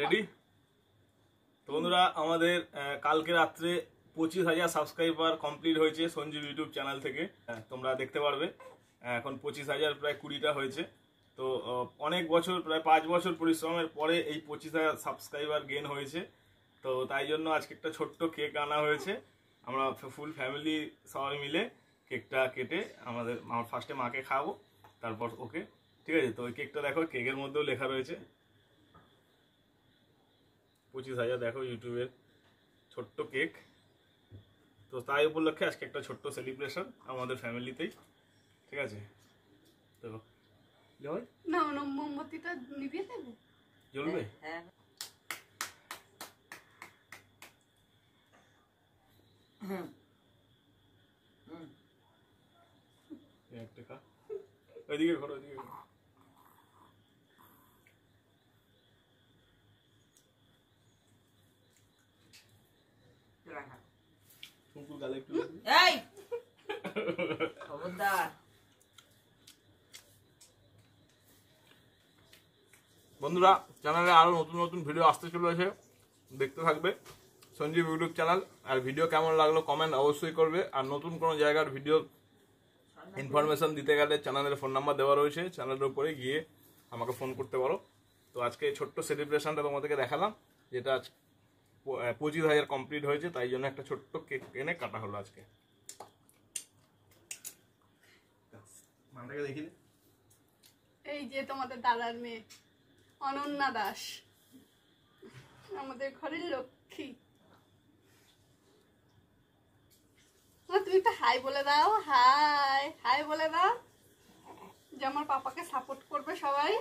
Ready তো বন্ধুরা আমাদের কালকে রাত্রে পঁচিশ হাজার সাবস্ক্রাইবার কমপ্লিট হয়েছে সঞ্জীব ইউটিউব চ্যানেল থেকে হ্যাঁ, তোমরা দেখতে পারবে এখন পঁচিশ হাজার প্রায় কুড়িটা হয়েছে তো অনেক বছর প্রায় পাঁচ বছর পরিশ্রমের পরে এই পঁচিশ হাজার সাবস্ক্রাইবার গেন হয়েছে তো তাই জন্য আজকে একটা ছোট্ট কেক আনা হয়েছে আমরা ফুল ফ্যামিলি সবাই মিলে কেকটা কেটে আমাদের আমার ফার্স্টে মাকে খাবো তারপর ওকে ঠিক আছে তো ওই কেকটা দেখো কেকের মধ্যেও লেখা রয়েছে পঁচিশ হাজার দেখো ইউটিউবের ছোট্ট কেক তো তাই উপলক্ষে আজকে একটা ছোট্ট সেলিব্রেশন আমাদের ফ্যামিলিতেই ঠিক আছে তো না মোমবাতিটা জ্বলবে হ্যাঁ, হ্যাঁ। একটা খা ওইদিকে ঘর ওইদিকে ঘর বন্ধুরা চ্যানেলে আরো নতুন নতুন ভিডিও আসতে চলেছে দেখতে থাকবে সঞ্জীব ইউটিউব চ্যানেল আর ভিডিও কেমন লাগলো কমেন্ট অবশ্যই করবে আর নতুন কোনো জায়গার ভিডিও ইনফরমেশন দিতে গেলে চ্যানেলের ফোন নাম্বার দেওয়া রয়েছে চ্যানেলের উপরে গিয়ে আমাকে ফোন করতে পারো তো আজকে ছোট্ট সেলিব্রেশনটা তোমাদেরকে দেখালাম যেটা পঁচিশ হাজার কমপ্লিট হয়েছে তাই জন্য একটা ছোট্ট কেক এনে কাটা হলো আজকে এই যে তোমাদের দাদার মেয়ে অনন্যা দাস আমাদের ঘরের লক্ষ্মী তুমি তো হাই বলে দাও হাই হাই বলে দাও যে আমার পাপাকে সাপোর্ট করবে সবাই